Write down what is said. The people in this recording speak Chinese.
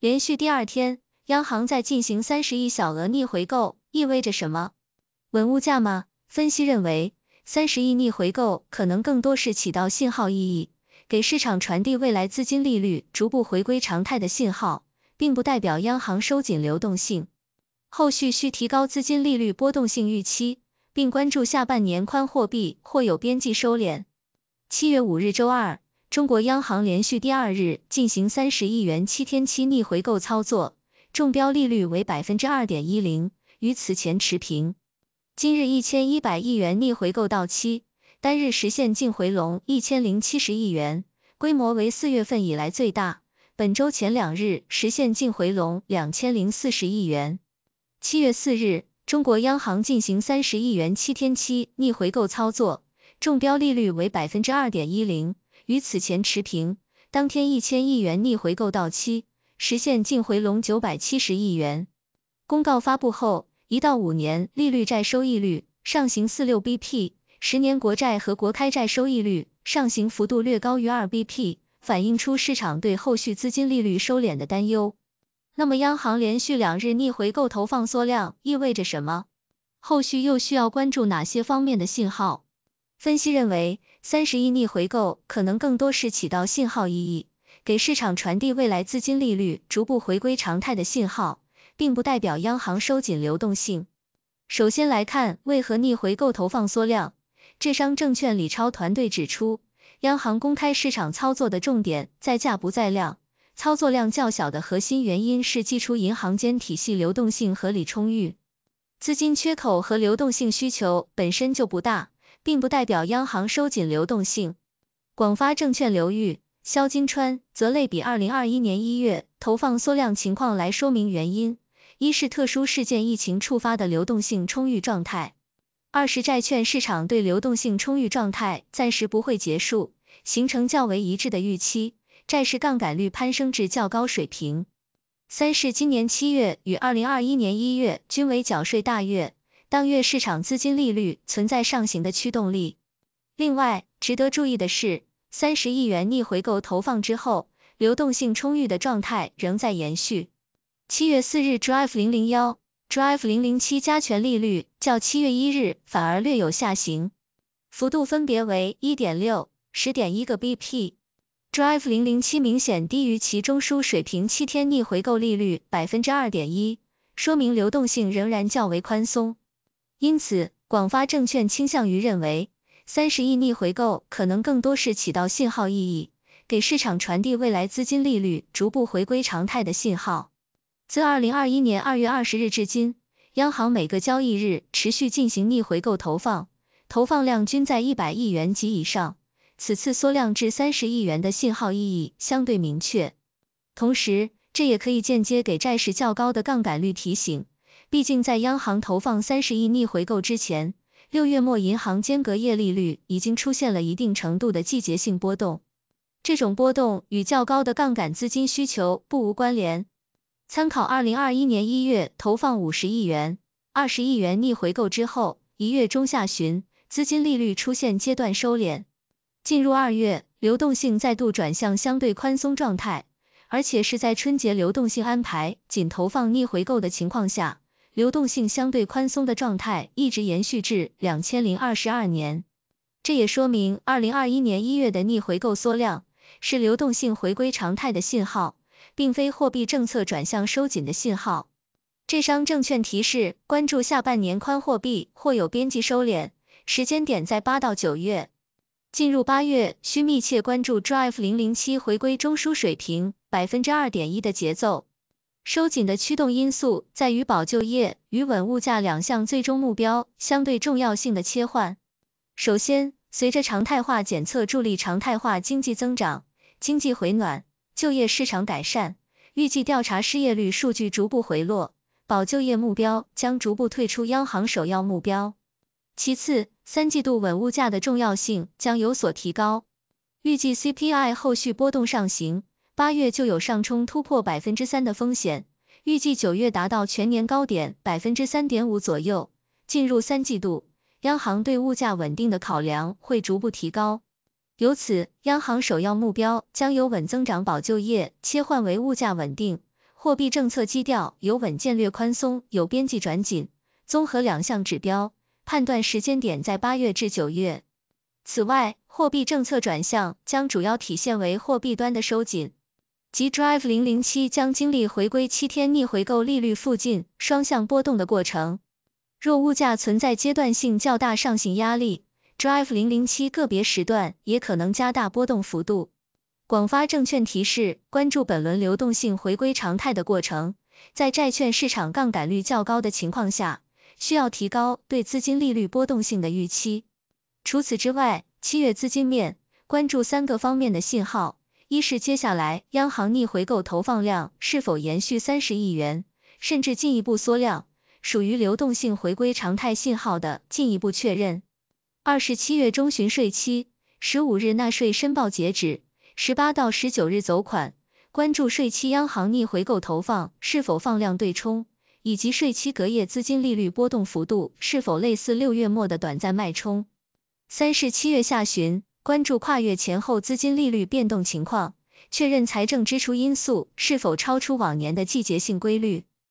连续第二天，央行在进行三十亿小额逆回购，意味着什么？稳物价吗？分析认为，三十亿逆回购可能更多是起到信号意义，给市场传递未来资金利率逐步回归常态的信号，并不代表央行收紧流动性。后续需提高资金利率波动性预期，并关注下半年宽货币或有边际收敛。七月五日，周二。中国央行连续第二日进行三十亿元七天期逆回购操作，中标利率为百分之二点一零，与此前持平。今日一千一百亿元逆回购到期，单日实现净回笼一千零七十亿元，规模为四月份以来最大。本周前两日实现净回笼两千零四十亿元。七月四日，中国央行进行三十亿元七天期逆回购操作，中标利率为百分之二点一零。与此前持平，当天一千亿元逆回购到期，实现净回笼九百七十亿元。公告发布后，一到五年利率债收益率上行四六 bp，十年国债和国开债收益率上行幅度略高于二 bp，反映出市场对后续资金利率收敛的担忧。那么，央行连续两日逆回购投放缩量意味着什么？后续又需要关注哪些方面的信号？分析认为，三十亿逆回购可能更多是起到信号意义，给市场传递未来资金利率逐步回归常态的信号，并不代表央行收紧流动性。首先来看，为何逆回购投放缩量？浙商证券李超团队指出，央行公开市场操作的重点在价不在量，操作量较小的核心原因是，基础银行间体系流动性合理充裕，资金缺口和流动性需求本身就不大。并不代表央行收紧流动性。广发证券刘玉、肖金川则类比二零二一年一月投放缩量情况来说明原因：一是特殊事件疫情触发的流动性充裕状态；二是债券市场对流动性充裕状态暂时不会结束，形成较为一致的预期，债市杠杆率攀升至较高水平；三是今年七月与二零二一年一月均为缴税大月。当月市场资金利率存在上行的驱动力。另外，值得注意的是，三十亿元逆回购投放之后，流动性充裕的状态仍在延续。七月四日，Drive 零零幺、Drive 零零七加权利率较七月一日反而略有下行，幅度分别为一点六、十点一个 bp。Drive 零零七明显低于其中枢水平七天逆回购利率百分之二点一，说明流动性仍然较为宽松。因此，广发证券倾向于认为，三十亿逆回购可能更多是起到信号意义，给市场传递未来资金利率逐步回归常态的信号。自二零二一年二月二十日至今，央行每个交易日持续进行逆回购投放，投放量均在一百亿元及以上。此次缩量至三十亿元的信号意义相对明确，同时这也可以间接给债市较高的杠杆率提醒。毕竟，在央行投放三十亿逆回购之前，六月末银行间隔夜利率已经出现了一定程度的季节性波动，这种波动与较高的杠杆资金需求不无关联。参考二零二一年一月投放五十亿元、二十亿元逆回购之后，一月中下旬资金利率出现阶段收敛，进入二月，流动性再度转向相对宽松状态，而且是在春节流动性安排仅投放逆回购的情况下。流动性相对宽松的状态一直延续至两千零二十二年，这也说明二零二一年一月的逆回购缩量是流动性回归常态的信号，并非货币政策转向收紧的信号。浙商证券提示，关注下半年宽货币或有边际收敛，时间点在八到九月。进入八月，需密切关注 DRIVE 零零七回归中枢水平百分之二点一的节奏。收紧的驱动因素在于保就业与稳物价两项最终目标相对重要性的切换。首先，随着常态化检测助力常态化经济增长、经济回暖、就业市场改善，预计调查失业率数据逐步回落，保就业目标将逐步退出央行首要目标。其次，三季度稳物价的重要性将有所提高，预计 CPI 后续波动上行，八月就有上冲突破百分之三的风险。预计九月达到全年高点百分之三点五左右。进入三季度，央行对物价稳定的考量会逐步提高，由此，央行首要目标将由稳增长保就业切换为物价稳定，货币政策基调由稳健略宽松由边际转紧。综合两项指标，判断时间点在八月至九月。此外，货币政策转向将主要体现为货币端的收紧。即 drive 零零七将经历回归七天逆回购利率附近双向波动的过程。若物价存在阶段性较大上行压力，drive 零零七个别时段也可能加大波动幅度。广发证券提示，关注本轮流动性回归常态的过程，在债券市场杠杆率较高的情况下，需要提高对资金利率波动性的预期。除此之外，七月资金面关注三个方面的信号。一是接下来央行逆回购投放量是否延续三十亿元，甚至进一步缩量，属于流动性回归常态信号的进一步确认。二是七月中旬税期，十五日纳税申报截止，十八到十九日走款，关注税期央行逆回购投放是否放量对冲，以及税期隔夜资金利率波动幅度是否类似六月末的短暂脉冲。三是七月下旬。关注跨越前后资金利率变动情况，确认财政支出因素是否超出往年的季节性规律。